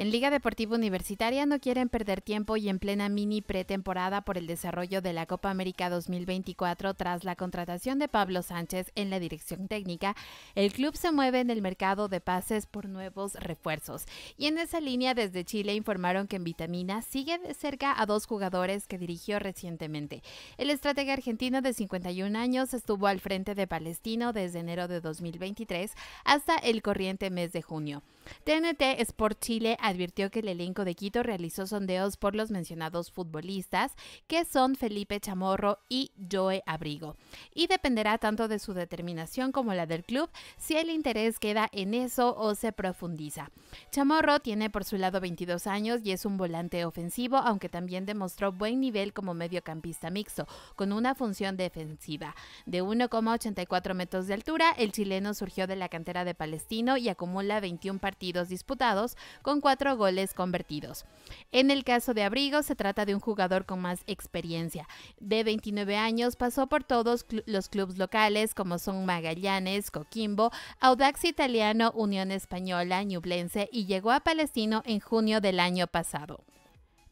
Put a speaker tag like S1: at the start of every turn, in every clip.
S1: En Liga Deportiva Universitaria no quieren perder tiempo y en plena mini pretemporada por el desarrollo de la Copa América 2024 tras la contratación de Pablo Sánchez en la dirección técnica, el club se mueve en el mercado de pases por nuevos refuerzos. Y en esa línea desde Chile informaron que en Vitamina sigue de cerca a dos jugadores que dirigió recientemente. El estratega argentino de 51 años estuvo al frente de Palestino desde enero de 2023 hasta el corriente mes de junio. TNT Sport Chile advirtió que el elenco de Quito realizó sondeos por los mencionados futbolistas, que son Felipe Chamorro y Joe Abrigo. Y dependerá tanto de su determinación como la del club si el interés queda en eso o se profundiza. Chamorro tiene por su lado 22 años y es un volante ofensivo, aunque también demostró buen nivel como mediocampista mixto, con una función defensiva. De 1,84 metros de altura, el chileno surgió de la cantera de Palestino y acumula 21 partidos disputados con 4 goles convertidos. En el caso de Abrigo, se trata de un jugador con más experiencia. De 29 años, pasó por todos los clubes locales como son Magallanes, Coquimbo, Audax Italiano, Unión Española, Ñublense y llegó a Palestino en junio del año pasado.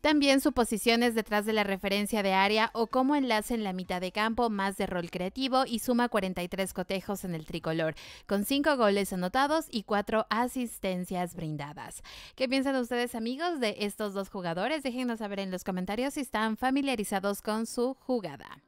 S1: También su posición es detrás de la referencia de área o como enlace en la mitad de campo, más de rol creativo y suma 43 cotejos en el tricolor, con 5 goles anotados y 4 asistencias brindadas. ¿Qué piensan ustedes amigos de estos dos jugadores? Déjenos saber en los comentarios si están familiarizados con su jugada.